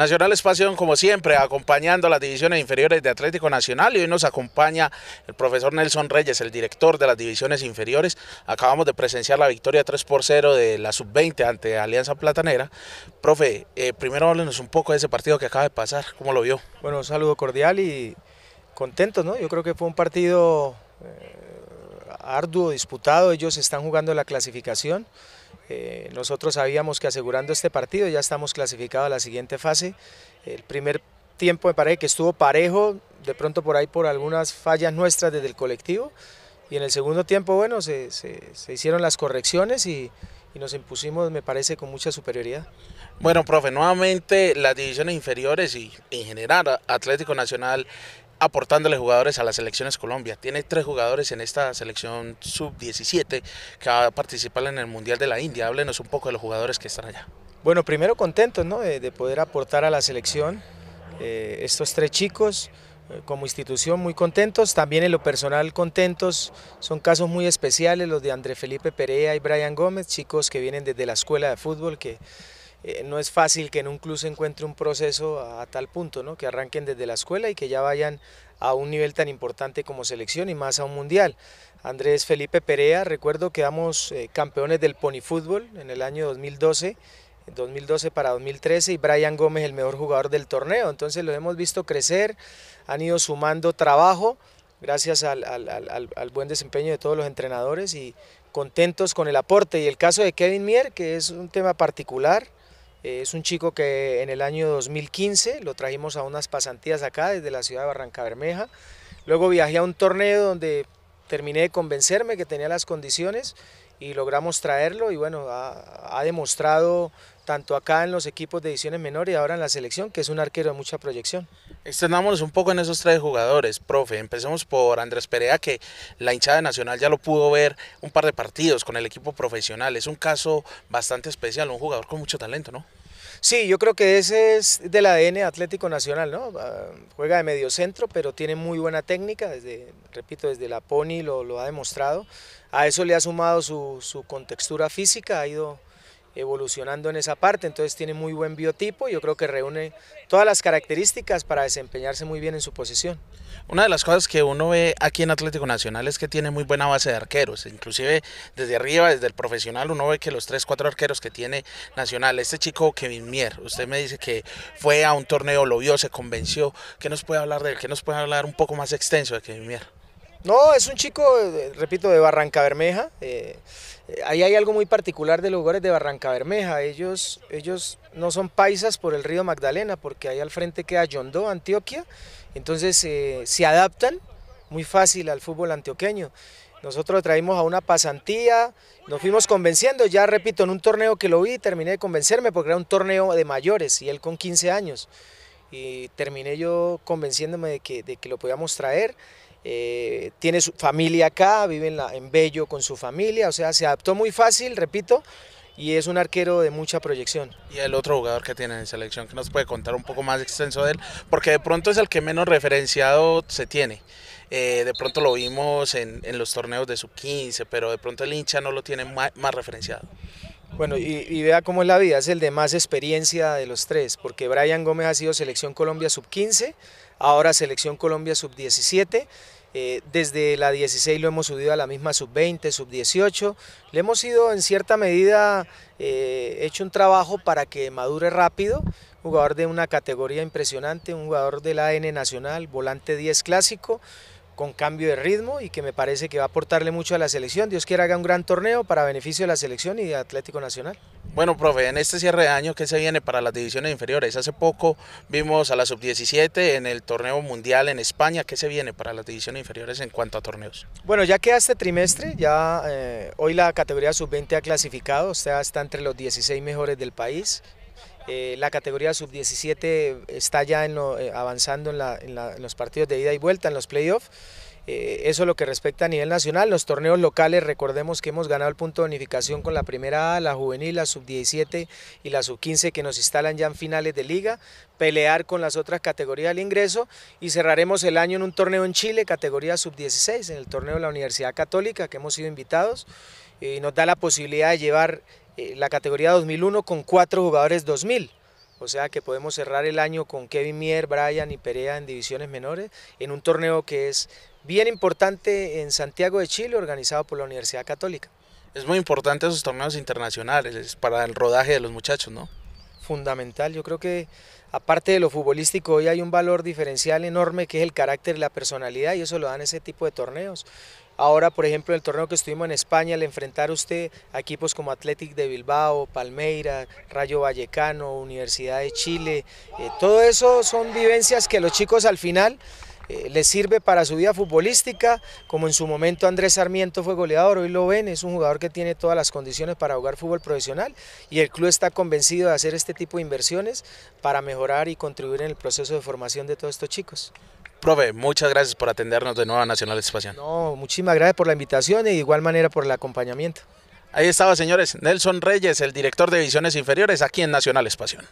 Nacional Espacio, como siempre, acompañando a las divisiones inferiores de Atlético Nacional y hoy nos acompaña el profesor Nelson Reyes, el director de las divisiones inferiores. Acabamos de presenciar la victoria 3 por 0 de la sub-20 ante Alianza Platanera. Profe, eh, primero háblenos un poco de ese partido que acaba de pasar, ¿cómo lo vio? Bueno, un saludo cordial y contento. ¿no? Yo creo que fue un partido eh, arduo, disputado, ellos están jugando la clasificación. Eh, nosotros sabíamos que asegurando este partido ya estamos clasificados a la siguiente fase. El primer tiempo me parece que estuvo parejo, de pronto por ahí por algunas fallas nuestras desde el colectivo. Y en el segundo tiempo, bueno, se, hicieron las correcciones y, y nos impusimos, me parece, con mucha superioridad. Bueno, profe, nuevamente las divisiones inferiores y en general Atlético Nacional aportándole jugadores a las selecciones Colombia. Tiene tres jugadores en esta selección sub-17 que va a participar en el Mundial de la India. Háblenos un poco de los jugadores que están allá. Bueno, primero contentos de, poder aportar a la selección eh, estos tres chicos eh, como institución muy contentos, también en lo personal contentos, son casos muy especiales los de André Felipe Perea y Brian Gómez, chicos que vienen desde la escuela de fútbol que eh, no es fácil que en un club se encuentre un proceso a, tal punto, ¿no? que arranquen desde la escuela y que ya vayan a un nivel tan importante como selección y más a un mundial. Andrés Felipe Perea, recuerdo que damos eh, campeones del Pony Fútbol en el año 2012, 2012 para 2013 y Brian Gómez el mejor jugador del torneo, entonces lo hemos visto crecer, han ido sumando trabajo gracias al buen desempeño de todos los entrenadores y contentos con el aporte y el caso de Kevin Mier, que es un tema particular, eh, es un chico que en el año 2015 lo trajimos a unas pasantías acá desde la ciudad de Barranca Bermeja. Luego viajé a un torneo donde terminé de convencerme que tenía las condiciones y logramos traerlo y bueno, ha, demostrado tanto acá en los equipos de ediciones menores y ahora en la selección que es un arquero de mucha proyección. Extendámonos un poco en esos tres jugadores, profe. Empecemos por Andrés Perea, que la hinchada nacional ya lo pudo ver un par de partidos con el equipo profesional. Es un caso bastante especial, un jugador con mucho talento, ¿no? Sí, yo creo que ese es del ADN Atlético Nacional, ¿no? Ah, juega de mediocentro, pero tiene muy buena técnica, desde, repito, desde la Pony lo, ha demostrado. A eso le ha sumado su, su contextura física, ha ido evolucionando en esa parte, entonces tiene muy buen biotipo, yo creo que reúne todas las características para desempeñarse muy bien en su posición. Una de las cosas que uno ve aquí en Atlético Nacional es que tiene muy buena base de arqueros, inclusive desde arriba, desde el profesional, uno ve que los 3, 4 arqueros que tiene Nacional, este chico Kevin Mier, usted me dice que fue a un torneo, lo vio, se convenció, ¿qué nos puede hablar de él? ¿Qué nos puede hablar un poco más extenso de Kevin Mier? No, es un chico, eh, repito, de Barranca Bermeja. Eh, eh, ahí hay algo muy particular de los lugares de Barranca Bermeja. Ellos, ellos no son paisas por el río Magdalena, porque ahí al frente queda Yondó, Antioquia. Entonces se adaptan muy fácil al fútbol antioqueño. Nosotros traímos a una pasantía, nos fuimos convenciendo, ya repito, en un torneo que lo vi terminé de convencerme porque era un torneo de mayores y él con 15 años. Y terminé yo convenciéndome de que, de que lo podíamos traer. Eh, tiene su familia acá, vive en, Bello con su familia, o sea, se adaptó muy fácil, repito, y es un arquero de mucha proyección. Y el otro jugador que tiene en selección, que nos puede contar un poco más extenso de él, porque de pronto es el que menos referenciado se tiene. Eh, de pronto lo vimos en, los torneos de su 15, pero de pronto el hincha no lo tiene más referenciado. Bueno, y, vea cómo es la vida, es el de más experiencia de los tres, porque Brian Gómez ha sido Selección Colombia sub-15, ahora Selección Colombia sub-17, eh, desde la 16 lo hemos subido a la misma sub-20, sub-18, le hemos ido en cierta medida eh, hecho un trabajo para que madure rápido, jugador de una categoría impresionante, un jugador de la AN nacional, volante 10 clásico, con cambio de ritmo y que me parece que va a aportarle mucho a la selección. Dios quiera haga un gran torneo para beneficio de la selección y de Atlético Nacional. Bueno, profe, en este cierre de año que se viene para las divisiones inferiores, hace poco vimos a la sub-17 en el torneo mundial en España, ¿qué se viene para las divisiones inferiores en cuanto a torneos? Bueno, ya queda este trimestre, ya eh, hoy la categoría sub-20 ha clasificado, o sea, está entre los 16 mejores del país, eh, la categoría sub-17 está ya eh, avanzando en, los partidos de ida y vuelta, en los playoffs. Eh, eso es lo que respecta a nivel nacional. Los torneos locales, recordemos que hemos ganado el punto de unificación con la primera A, la juvenil, la sub-17 y la sub-15 que nos instalan ya en finales de liga. Pelear con las otras categorías del ingreso y cerraremos el año en un torneo en Chile, categoría sub-16, en el torneo de la Universidad Católica que hemos sido invitados y nos da la posibilidad de llevar eh, la categoría 2001 con cuatro jugadores 2000. O sea que podemos cerrar el año con Kevin Mier, Brian y Perea en divisiones menores, en un torneo que es bien importante en Santiago de Chile, organizado por la Universidad Católica. Es muy importante esos torneos internacionales para el rodaje de los muchachos, ¿no? Fundamental, yo creo que aparte de lo futbolístico, hoy hay un valor diferencial enorme que es el carácter y la personalidad y eso lo dan ese tipo de torneos. Ahora, por ejemplo, en el torneo que estuvimos en España, al enfrentar usted a equipos como Athletic de Bilbao, Palmeira, Rayo Vallecano, Universidad de Chile, eh, todo eso son vivencias que los chicos al final eh, les sirve para su vida futbolística, como en su momento Andrés Sarmiento fue goleador, hoy lo ven, es un jugador que tiene todas las condiciones para jugar fútbol profesional y el club está convencido de hacer este tipo de inversiones para mejorar y contribuir en el proceso de formación de todos estos chicos. Profe, muchas gracias por atendernos de nuevo a Nacional Espacio. No, muchísimas gracias por la invitación y de igual manera por el acompañamiento. Ahí estaba, señores, Nelson Reyes, el director de Divisiones Inferiores, aquí en Nacional Espación.